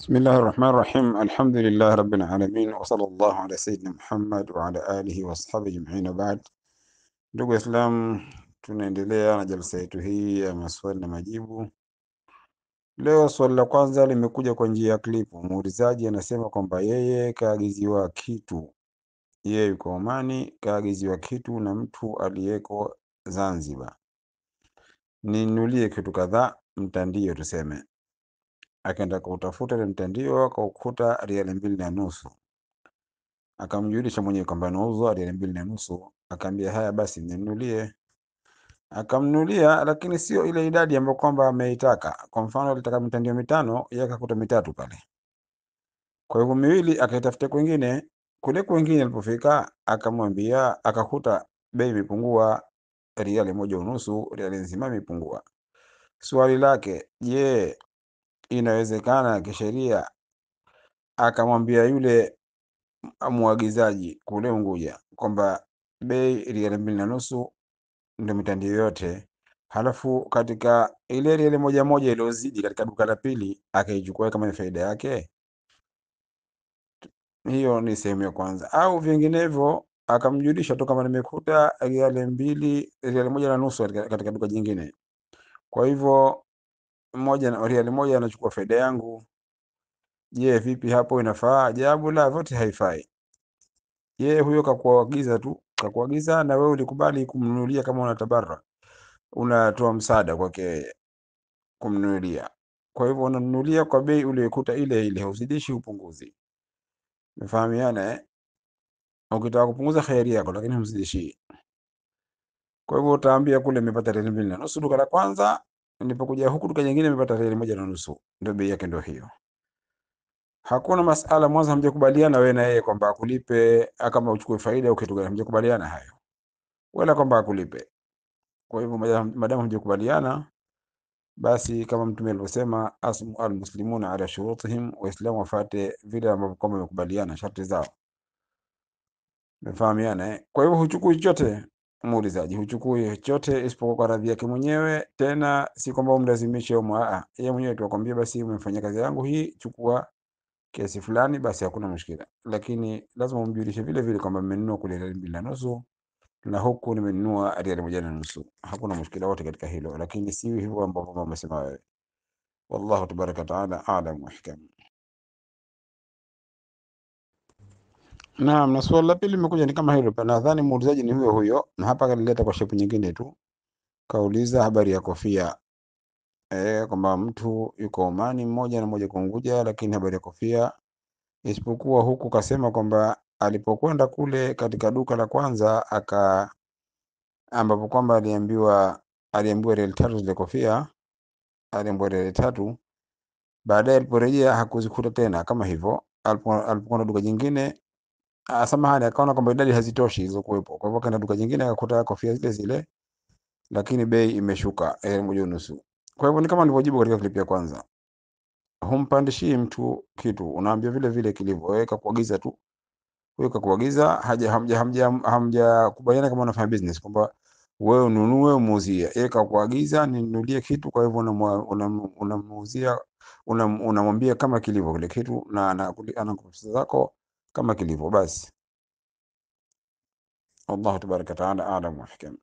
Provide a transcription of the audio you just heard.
بسم الله الرحمن الرحيم الحمد لله رب العالمين وصلى الله على سيدنا Muhammad وعلى ala alihi wa sahbihi ajma'in baad. Ndugu Waislamu, tunaendelea na jalsa yetu hii ya maswali na majibu. Leo swali la kwanza limekuja kwa njia ya klipu. Muulizaji anasema kwamba yeye kaagiziwa kitu, yeye yuko Omani, kaagiziwa kitu na mtu aliyeko Zanzibar. Ninulie kitu kadhaa mtandio, tuseme Akaenda kuutafuta ile mtandio akaukuta riali mbili na nusu. Akamjulisha mwenyewe kwamba nauza riali mbili na nusu, akaambia haya basi mninunulie. Akamnunulia, lakini sio ile idadi ambayo kwamba ameitaka. Kwa mfano alitaka mitandio mitano, yeye akakuta mitatu pale, kwa hivyo miwili akaitafuta kwingine. Kule kwingine alipofika, akamwambia akakuta bei imepungua riali moja unusu, riali nzima imepungua. Swali lake je, yeah inawezekana kisheria akamwambia yule mwagizaji kule Unguja kwamba bei riali mbili na nusu ndio mitandio yote, halafu katika ile riali moja moja iliyozidi katika duka la pili akaichukua kama faida yake. Hiyo ni sehemu ya kwanza, au vinginevyo akamjulisha tu kama nimekuta riali mbili riali moja na nusu katika, katika duka jingine. Kwa hivyo moja na riali moja anachukua faida yangu. Je, vipi hapo inafaa? Jawabu la vyote haifai. Je, huyo kakuagiza tu, kakuagiza na wewe ulikubali kumnunulia kama unatabarra. Unatoa msaada kwake kumnunulia. Kwa hivyo unanunulia kwa bei uliyokuta ile ile, usidishi upunguzi. Mfahamiana eh? Ukitaka kupunguza khairi yako lakini humzidishi. Kwa hivyo utaambia kule nimepata mbili na nusu duka la kwanza Nilipokuja huku duka jingine nimepata reli moja na nusu, ndio bei yake ndio hiyo. Hakuna masala mwanzo hamjakubaliana wewe na yeye kwamba akulipe ah, kama uchukue faida au kitu gani, hamjakubaliana hayo. Wala kwamba akulipe. Kwa hivyo madamu hamjakubaliana basi kama Mtume alivyosema asmu almuslimuna ala shurutihim, Waislamu wafate vile ambavyo kwamba wamekubaliana sharti zao. Mefahamiana eh? Kwa hivyo huchukui chochote muulizaji huchukui chochote isipokuwa kwa radhi yake mwenyewe, tena si kwamba umlazimishe umwa, ah, yeye mwenyewe tu akwambia, basi umefanya kazi yangu hii, chukua kiasi fulani, basi hakuna mushkila, lakini lazima umjulishe vile vile kwamba mmenunua kule riali mbili na nusu na huku nimenunua riali moja na nusu. Hakuna mushkila wote katika hilo, lakini si hivyo ambavyo mama amesema wewe. Wallahu tabaraka wataala alam wahkam. Naam, na swali la pili limekuja ni kama hilo, nadhani muulizaji ni huyo huyo, na hapa kanileta kwa shepu nyingine tu. Kauliza habari ya kofia e, kwamba mtu yuko Omani mmoja na mmoja Konguja, lakini habari ya kofia isipokuwa, huku kasema kwamba alipokwenda kule katika duka la kwanza aka ambapo kwamba aliambiwa aliambiwa reli tatu zile kofia, aliambiwa reli tatu. Baadaye aliporejea hakuzikuta tena kama hivyo, alipokwenda duka jingine samahani, akaona kwamba idadi hazitoshi zilizokuwepo, kwa hivyo kaenda duka jingine akakuta kofia zile zile, lakini bei imeshuka elfu moja unusu. Kwa hivyo ni kama nilivyojibu katika klipu ya kwanza, humpandishii mtu kitu, unaambia vile vile kilivyo, wewe kakuagiza tu, wewe kakuagiza, haja hamja hamja hamja kubaliana kama unafanya business kwamba wewe ununue umuuzie, yeye kakuagiza ninunulie kitu, kwa hivyo unamuuzia, unamwambia kama kilivyo kile kitu, na anakupesa zako kama kilivyo basi. Wallahu tabaraka wataala alam wa hakim.